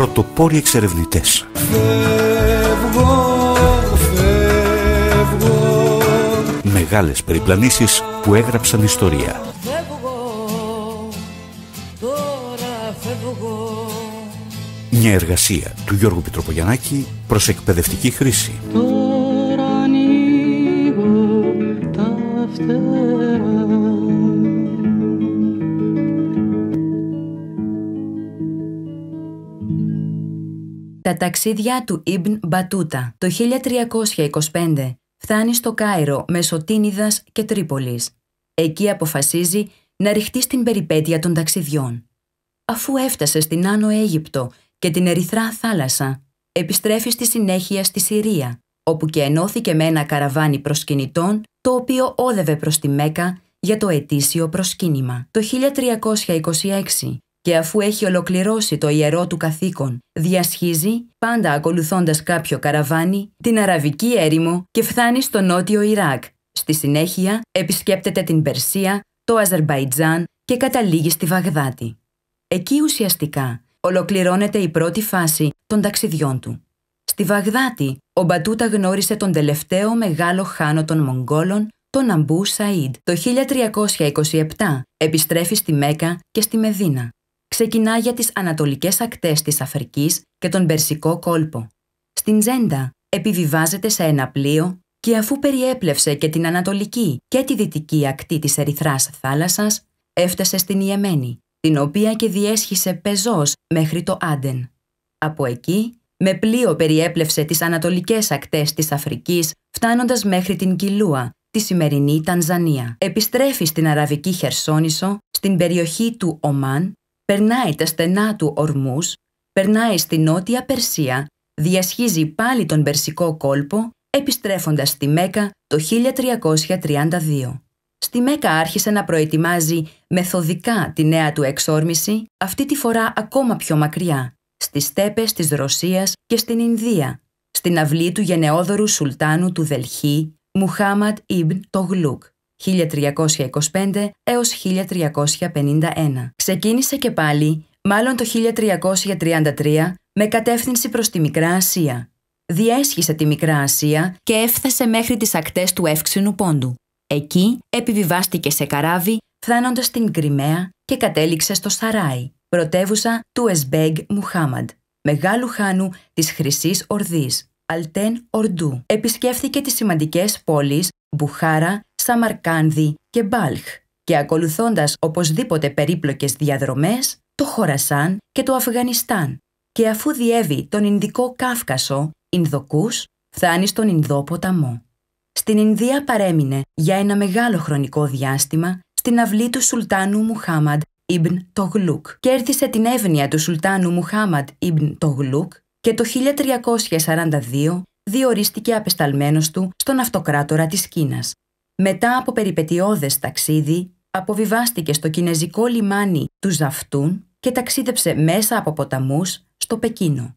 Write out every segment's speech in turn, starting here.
πρωτοπόροι εξερευνητές. Φεύγω, φεύγω. Μεγάλες περιπλανήσεις που έγραψαν ιστορία. Μια εργασία του Γιώργου Πιτροπογιαννάκη προς εκπαιδευτική χρήση. Τώρα ανοίγω τα φτερά Τα ταξίδια του Ιμπν Μπατούτα το 1325 φτάνει στο Κάιρο μέσω Τίνιδας και Τρίπολης. Εκεί αποφασίζει να ρηχτεί στην περιπέτεια των ταξιδιών. Αφού έφτασε στην Άνω Αίγυπτο και την Ερυθρά Θάλασσα, επιστρέφει στη συνέχεια στη Συρία, όπου και ενώθηκε με ένα καραβάνι προσκυνητών, το οποίο όδευε προς τη Μέκα για το ετήσιο προσκύνημα. Το 1326 και αφού έχει ολοκληρώσει το ιερό του καθήκον, διασχίζει, πάντα ακολουθώντας κάποιο καραβάνι, την Αραβική έρημο και φθάνει στο νότιο Ιράκ. Στη συνέχεια επισκέπτεται την Περσία, το Αζερμπαϊτζάν και καταλήγει στη Βαγδάτη. Εκεί ουσιαστικά ολοκληρώνεται η πρώτη φάση των ταξιδιών του. Στη Βαγδάτη, ο Μπατούτα γνώρισε τον τελευταίο μεγάλο χάνο των Μογγόλων, τον Αμπού Σαΐντ. Το 1327 επιστρέφει στη Μέκα και στη Μεδίνα ξεκινά για τις ανατολικές ακτές της Αφρικής και τον Περσικό κόλπο. Στην Τζέντα επιβιβάζεται σε ένα πλοίο και αφού περιέπλευσε και την ανατολική και τη δυτική ακτή της Ερυθράς θάλασσας, έφτασε στην Ιεμένη, την οποία και διέσχισε πεζός μέχρι το Άντεν. Από εκεί, με πλοίο περιέπλευσε τις ανατολικές ακτές της Αφρικής, φτάνοντας μέχρι την Κιλούα, τη σημερινή Τανζανία. Επιστρέφει στην Αραβική Χερσόνησο, στην περιοχή του Ομάν περνάει τα στενά του ορμούς, περνάει στη νότια Περσία, διασχίζει πάλι τον Περσικό κόλπο, επιστρέφοντας στη Μέκα το 1332. Στη Μέκα άρχισε να προετοιμάζει μεθοδικά τη νέα του εξόρμηση, αυτή τη φορά ακόμα πιο μακριά, στις στέπες της Ρωσίας και στην Ινδία, στην αυλή του γενναιόδωρου Σουλτάνου του Δελχή, Μουχάμαντ Ιμπν το 1325 έως 1351. Ξεκίνησε και πάλι, μάλλον το 1333, με κατεύθυνση προς τη Μικρά Ασία. Διέσχισε τη Μικρά Ασία και έφθασε μέχρι τις ακτές του Εύξηνου Πόντου. Εκεί επιβιβάστηκε σε καράβι, φθάνοντας στην Κρυμαία και κατέληξε στο Σαράι, πρωτεύουσα του Εσμπέγ Μουχάμαντ, μεγάλου χάνου της χρυσής Ορδής, Αλτέν Ορντού. Επισκέφθηκε τις σημαντικές πόλεις Μπουχάρα, Σαμαρκάνδη και Μπάλχ και ακολουθώντας οπωσδήποτε περίπλοκες διαδρομές, το Χορασάν και το Αφγανιστάν και αφού διέβη τον Ινδικό Κάφκασο, Ινδοκούς, φτάνει στον Ινδό Στην Ινδία παρέμεινε για ένα μεγάλο χρονικό διάστημα στην αυλή του Σουλτάνου Μουχάμαντ Ιμπν Τογλούκ. Κέρδισε την εύνοια του Σουλτάνου Μουχάμαντ Ιμπν Τογλούκ και το 1342 διορίστηκε απεσταλμένος του στον αυτοκράτορα της Κίνας, μετά από περιπετειώδες ταξίδι, αποβιβάστηκε στο κινέζικο λιμάνι του Ζαφτούν και ταξίδεψε μέσα από ποταμούς στο Πεκίνο.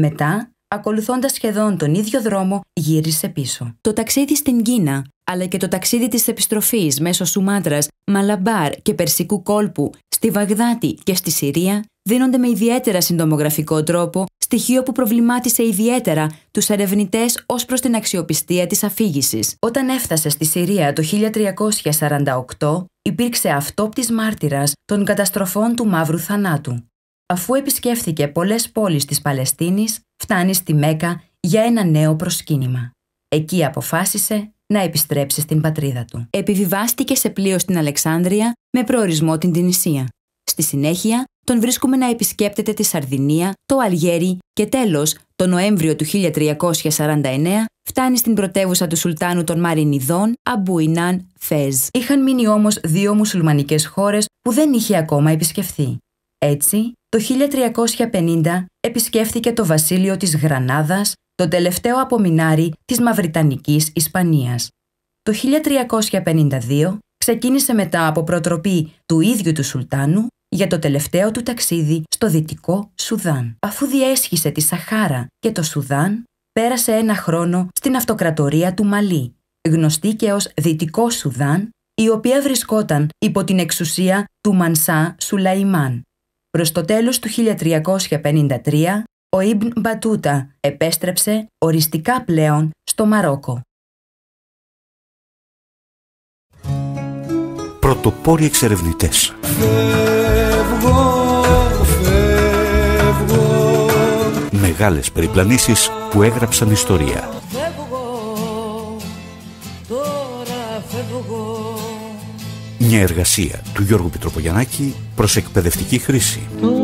Μετά, ακολουθώντας σχεδόν τον ίδιο δρόμο, γύρισε πίσω. Το ταξίδι στην Κίνα, αλλά και το ταξίδι της επιστροφής μέσω Σουμάτρας, Μαλαμπάρ και Περσικού κόλπου, στη Βαγδάτη και στη Συρία, δίνονται με ιδιαίτερα συντομογραφικό τρόπο στοιχείο που προβλημάτισε ιδιαίτερα τους ερευνητές ως προς την αξιοπιστία της αφήγησης. Όταν έφτασε στη Συρία το 1348, υπήρξε αυτόπτης μάρτυρας των καταστροφών του Μαύρου Θανάτου. Αφού επισκέφθηκε πολλές πόλεις της Παλαιστίνης, φτάνει στη Μέκα για ένα νέο προσκύνημα. Εκεί αποφάσισε να επιστρέψει στην πατρίδα του. Επιβιβάστηκε σε πλοίο στην Αλεξάνδρεια με προορισμό την Τινησία. Στη συνέχεια, τον βρίσκουμε να επισκέπτεται τη Σαρδινία, το Αλγέρι και τέλος, το Νοέμβριο του 1349, φτάνει στην πρωτεύουσα του Σουλτάνου των Μαρινιδών, Αμπουινάν Φεζ. Είχαν μείνει όμως δύο μουσουλμανικές χώρες που δεν είχε ακόμα επισκεφθεί. Έτσι, το 1350 επισκέφθηκε το βασίλειο της Γρανάδας, το τελευταίο απομεινάρι της Μαυριτανικής Ισπανίας. Το 1352 ξεκίνησε μετά από προτροπή του ίδιου του Σουλτάνου για το τελευταίο του ταξίδι στο δυτικό Σουδάν. Αφού διέσχισε τη Σαχάρα και το Σουδάν, πέρασε ένα χρόνο στην αυτοκρατορία του Μαλή, γνωστή και ως Δυτικό Σουδάν, η οποία βρισκόταν υπό την εξουσία του Μανσά Σουλαϊμάν. Προς το τέλος του 1353, ο Ιμπν Μπατούτα επέστρεψε οριστικά πλέον στο Μαρόκο. πρωτοπόροι εξερευνητές. Φεύγω, φεύγω. Μεγάλες περιπλανήσεις που έγραψαν ιστορία. Μια εργασία του Γιώργου Πιτροπογιαννάκη προς εκπαιδευτική χρήση.